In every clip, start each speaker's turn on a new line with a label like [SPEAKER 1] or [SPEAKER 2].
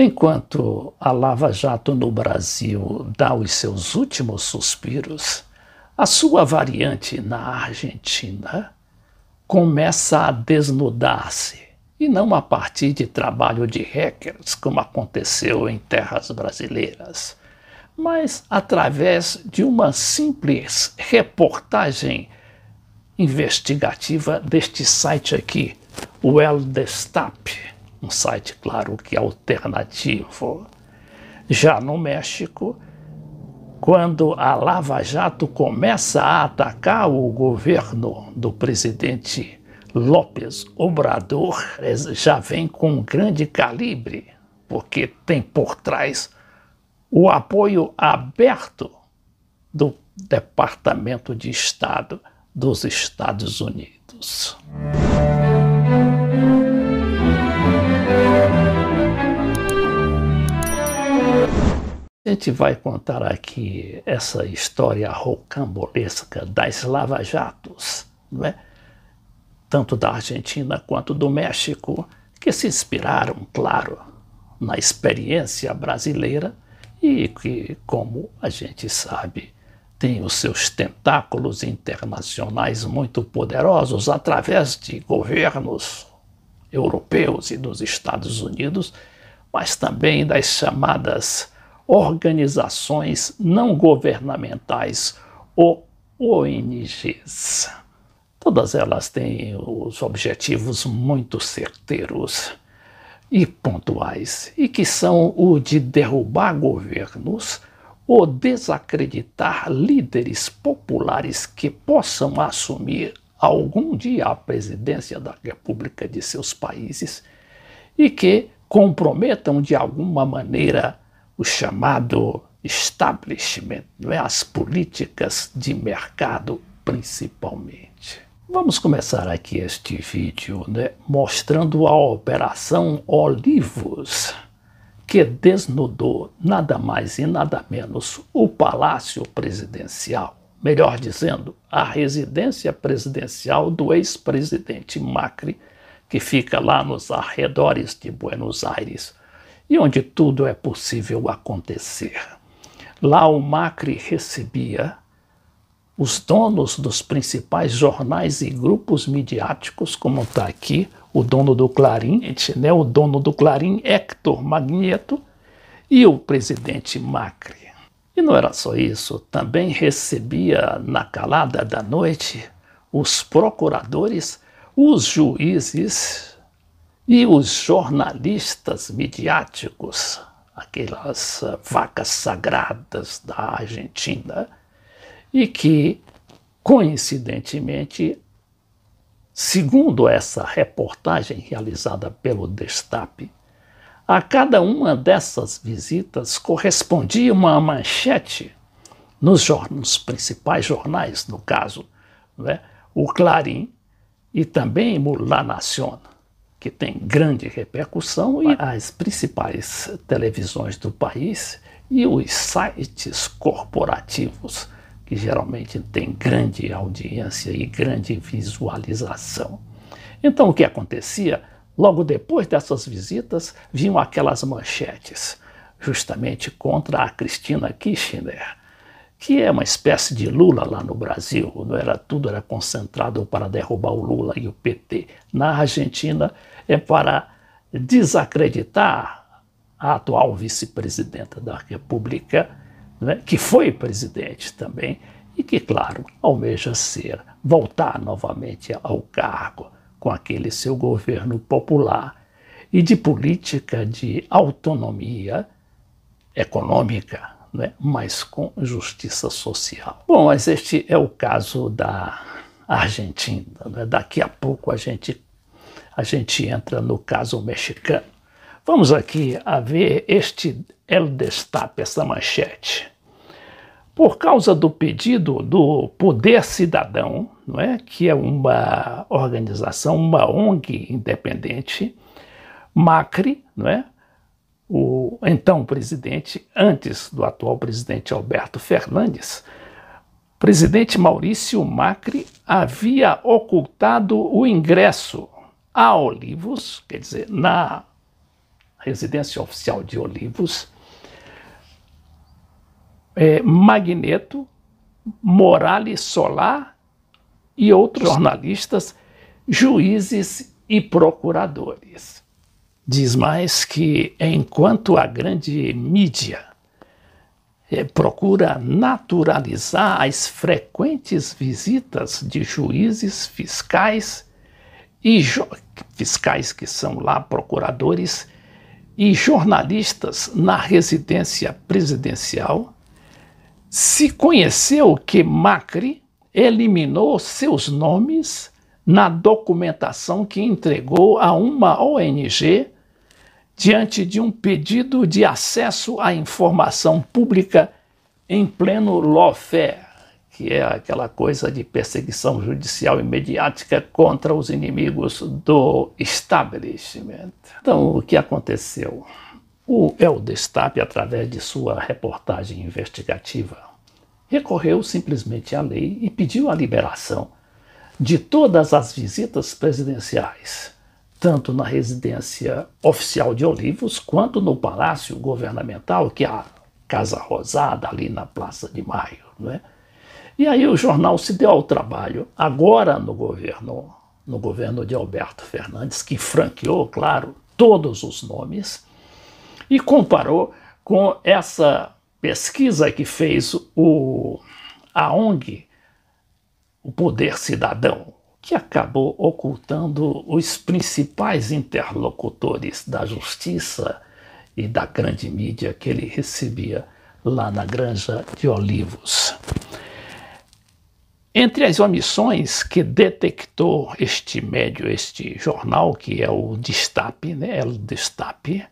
[SPEAKER 1] Enquanto a Lava Jato no Brasil dá os seus últimos suspiros, a sua variante na Argentina começa a desnudar-se, e não a partir de trabalho de hackers, como aconteceu em terras brasileiras, mas através de uma simples reportagem investigativa deste site aqui, o El Destape um site, claro, que é alternativo. Já no México, quando a Lava Jato começa a atacar o governo do presidente López Obrador, já vem com grande calibre, porque tem por trás o apoio aberto do Departamento de Estado dos Estados Unidos. A gente vai contar aqui essa história rocambolesca das lava-jatos, é? tanto da Argentina quanto do México, que se inspiraram, claro, na experiência brasileira e que, como a gente sabe, tem os seus tentáculos internacionais muito poderosos através de governos europeus e dos Estados Unidos, mas também das chamadas organizações não governamentais ou ONGs. Todas elas têm os objetivos muito certeiros e pontuais, e que são o de derrubar governos ou desacreditar líderes populares que possam assumir algum dia a presidência da República de seus países e que comprometam de alguma maneira o chamado establishment, não é? as políticas de mercado principalmente. Vamos começar aqui este vídeo né, mostrando a Operação Olivos, que desnudou nada mais e nada menos o Palácio Presidencial. Melhor dizendo, a residência presidencial do ex-presidente Macri, que fica lá nos arredores de Buenos Aires e onde tudo é possível acontecer. Lá o Macri recebia os donos dos principais jornais e grupos midiáticos, como está aqui, o dono do Clarim, né, o dono do Clarim, Hector Magneto, e o presidente Macri. E não era só isso, também recebia na calada da noite os procuradores, os juízes e os jornalistas midiáticos, aquelas ah, vacas sagradas da Argentina, e que, coincidentemente, segundo essa reportagem realizada pelo Destape, a cada uma dessas visitas correspondia uma manchete nos, nos principais jornais, no caso, né? o Clarim e também o La Nación que tem grande repercussão e as principais televisões do país e os sites corporativos, que geralmente têm grande audiência e grande visualização. Então, o que acontecia? Logo depois dessas visitas, vinham aquelas manchetes, justamente contra a Cristina Kirchner que é uma espécie de Lula lá no Brasil, era, tudo era concentrado para derrubar o Lula e o PT. Na Argentina é para desacreditar a atual vice-presidenta da República, né, que foi presidente também e que, claro, almeja ser, voltar novamente ao cargo com aquele seu governo popular e de política de autonomia econômica, né, mas com justiça social. Bom, mas este é o caso da Argentina. Né? Daqui a pouco a gente, a gente entra no caso mexicano. Vamos aqui a ver este El Destape, essa manchete. Por causa do pedido do Poder Cidadão, não é? que é uma organização, uma ONG independente, Macri, não é? o então presidente, antes do atual presidente Alberto Fernandes, presidente Maurício Macri havia ocultado o ingresso a Olivos, quer dizer, na residência oficial de Olivos, é, Magneto, Morales Solar e outros jornalistas, juízes e procuradores. Diz mais que enquanto a grande mídia eh, procura naturalizar as frequentes visitas de juízes fiscais e fiscais que são lá procuradores e jornalistas na residência presidencial, se conheceu que Macri eliminou seus nomes na documentação que entregou a uma ONG diante de um pedido de acesso à informação pública em pleno lawfare, que é aquela coisa de perseguição judicial mediática contra os inimigos do establishment. Então, o que aconteceu? O Eldestap, através de sua reportagem investigativa, recorreu simplesmente à lei e pediu a liberação de todas as visitas presidenciais tanto na residência oficial de Olivos quanto no Palácio Governamental, que é a Casa Rosada, ali na Praça de Maio. Né? E aí o jornal se deu ao trabalho, agora no governo, no governo de Alberto Fernandes, que franqueou, claro, todos os nomes, e comparou com essa pesquisa que fez o, a ONG, o Poder Cidadão, que acabou ocultando os principais interlocutores da justiça e da grande mídia que ele recebia lá na Granja de Olivos. Entre as omissões que detectou este médio, este jornal, que é o Destape, né, é o Destape,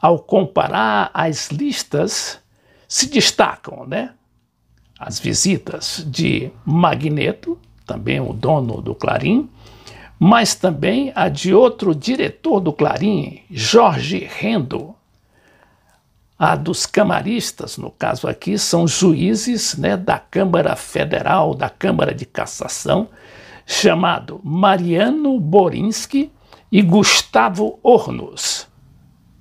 [SPEAKER 1] ao comparar as listas, se destacam né, as visitas de Magneto, também o dono do Clarim, mas também a de outro diretor do Clarim, Jorge Rendo. A dos camaristas, no caso aqui, são juízes né, da Câmara Federal, da Câmara de Cassação, chamado Mariano Borinski e Gustavo Hornos.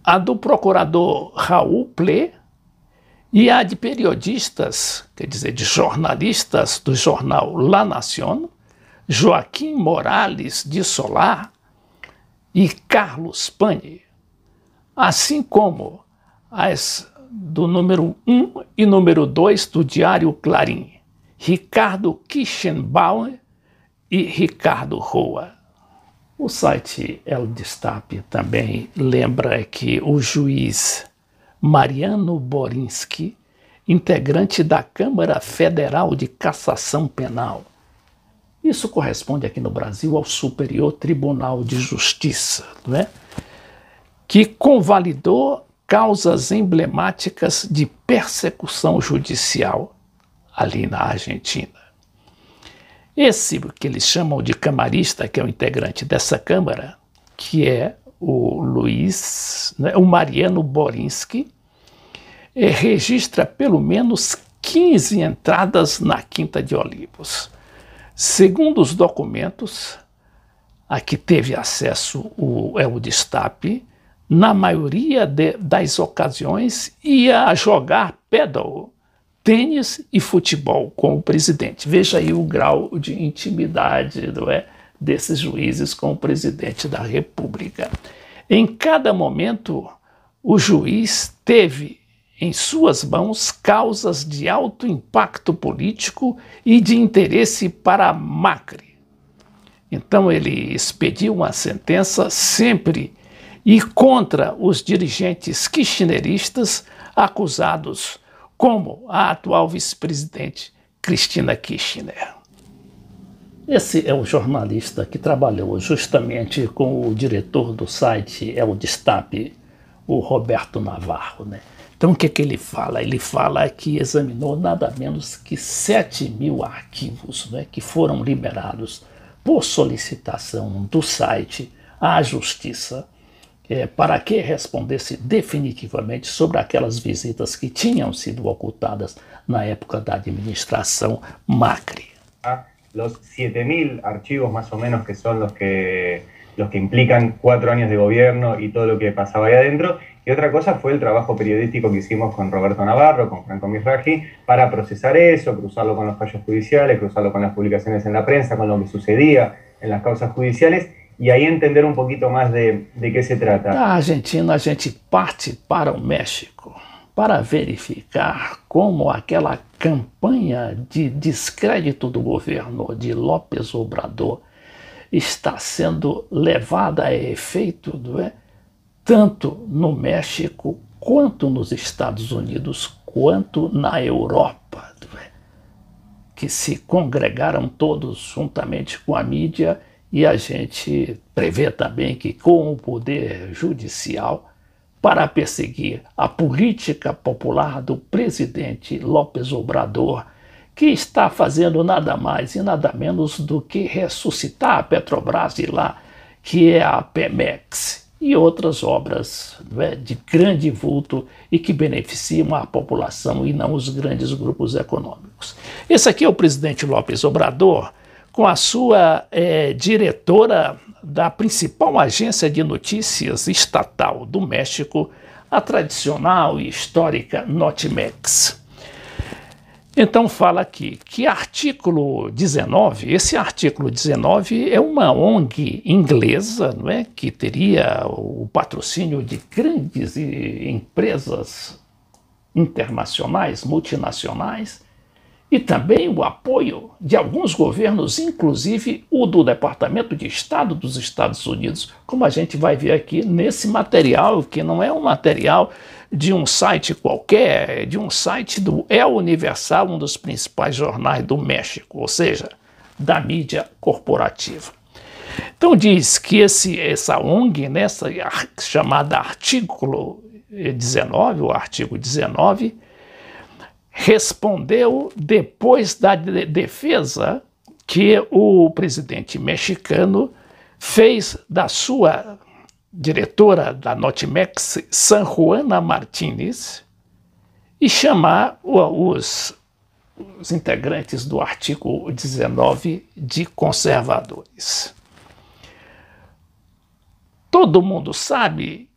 [SPEAKER 1] A do procurador Raul Ple, e há de periodistas, quer dizer, de jornalistas do jornal La Nación, Joaquim Morales de Solar e Carlos Pani, assim como as do número 1 e número 2 do Diário Clarim, Ricardo Kirchenbauer e Ricardo Roa. O site El Destape também lembra que o juiz Mariano Borinski, integrante da Câmara Federal de Cassação Penal. Isso corresponde aqui no Brasil ao Superior Tribunal de Justiça, né? que convalidou causas emblemáticas de persecução judicial ali na Argentina. Esse que eles chamam de camarista, que é o integrante dessa Câmara, que é o Luiz, né, o Mariano Borinski, eh, registra pelo menos 15 entradas na Quinta de Olivos. Segundo os documentos a que teve acesso o, é o destape, na maioria de, das ocasiões ia jogar pedal, tênis e futebol com o presidente. Veja aí o grau de intimidade não é, desses juízes com o presidente da República. Em cada momento, o juiz teve em suas mãos causas de alto impacto político e de interesse para Macri. Então ele expediu uma sentença sempre e contra os dirigentes kirchneristas acusados, como a atual vice-presidente Cristina Kirchner. Esse é o jornalista que trabalhou justamente com o diretor do site É o Destape, o Roberto Navarro. Né? Então o que, é que ele fala? Ele fala que examinou nada menos que 7 mil arquivos né, que foram liberados por solicitação do site à justiça é, para que respondesse definitivamente sobre aquelas visitas que tinham sido ocultadas na época da administração Macri. Ah los 7.000 archivos más o menos que son los que, los que implican cuatro años de gobierno y todo lo que pasaba ahí adentro. Y otra cosa fue el trabajo periodístico que hicimos con Roberto Navarro, con Franco Miragi, para procesar eso, cruzarlo con los fallos judiciales, cruzarlo con las publicaciones en la prensa, con lo que sucedía en las causas judiciales. y ahí entender un poquito más de, de se trata. Ah, Argentina, a gente parte para México. para verificar como aquela campanha de descrédito do governo de López Obrador está sendo levada a efeito, é? tanto no México quanto nos Estados Unidos, quanto na Europa, é? que se congregaram todos juntamente com a mídia e a gente prevê também que com o poder judicial para perseguir a política popular do presidente López Obrador, que está fazendo nada mais e nada menos do que ressuscitar a Petrobras de lá, que é a Pemex, e outras obras né, de grande vulto e que beneficiam a população e não os grandes grupos econômicos. Esse aqui é o presidente López Obrador com a sua é, diretora da principal agência de notícias estatal do México, a tradicional e histórica Notimex. Então fala aqui que artigo 19, esse artigo 19 é uma ONG inglesa, não é, que teria o patrocínio de grandes empresas internacionais, multinacionais, e também o apoio de alguns governos, inclusive o do Departamento de Estado dos Estados Unidos, como a gente vai ver aqui nesse material, que não é um material de um site qualquer, é de um site do El é Universal, um dos principais jornais do México, ou seja, da mídia corporativa. Então diz que esse, essa ONG, nessa né, chamada artículo 19, o artigo 19, respondeu depois da defesa que o presidente mexicano fez da sua diretora da Notimex, San Juana Martínez, e chamar os, os integrantes do artigo 19 de conservadores. Todo mundo sabe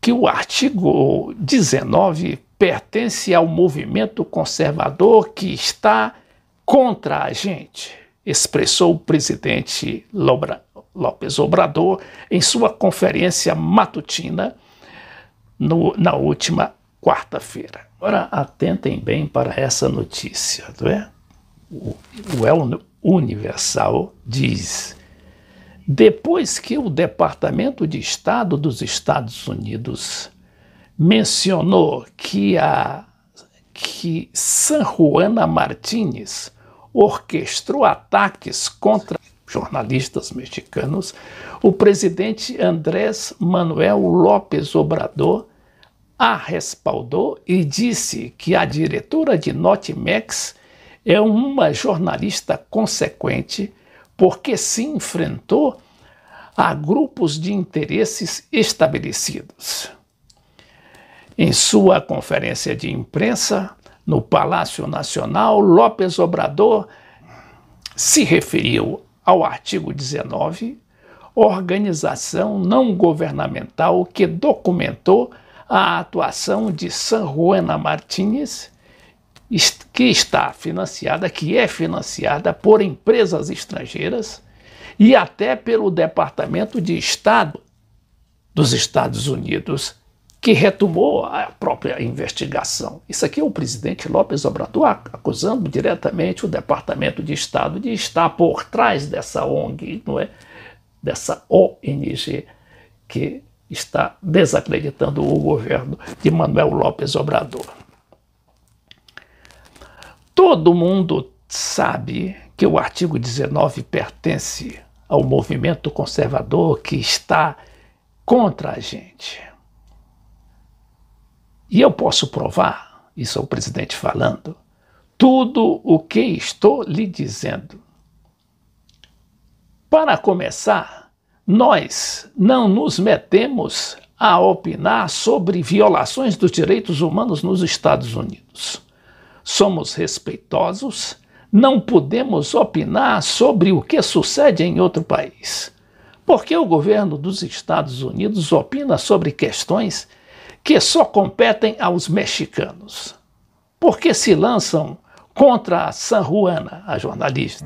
[SPEAKER 1] que o artigo 19 pertence ao movimento conservador que está contra a gente, expressou o presidente López Obrador em sua conferência matutina no, na última quarta-feira. Agora, atentem bem para essa notícia, não é? O, o El Universal diz. Depois que o Departamento de Estado dos Estados Unidos mencionou que a que San Juana Martínez orquestrou ataques contra jornalistas mexicanos, o presidente Andrés Manuel López Obrador a respaldou e disse que a diretora de Notimex é uma jornalista consequente porque se enfrentou a grupos de interesses estabelecidos. Em sua conferência de imprensa, no Palácio Nacional, López Obrador se referiu ao artigo 19, organização não governamental que documentou a atuação de San Juana Martínez, que está financiada, que é financiada por empresas estrangeiras e até pelo Departamento de Estado dos Estados Unidos que retomou a própria investigação. Isso aqui é o presidente López Obrador acusando diretamente o Departamento de Estado de estar por trás dessa ONG, não é? dessa ONG que está desacreditando o governo de Manuel López Obrador. Todo mundo sabe que o artigo 19 pertence ao movimento conservador que está contra a gente. E eu posso provar, isso é o presidente falando, tudo o que estou lhe dizendo. Para começar, nós não nos metemos a opinar sobre violações dos direitos humanos nos Estados Unidos. Somos respeitosos, não podemos opinar sobre o que sucede em outro país. Porque o governo dos Estados Unidos opina sobre questões que só competem aos mexicanos. Por que se lançam contra a San Juana, a jornalista?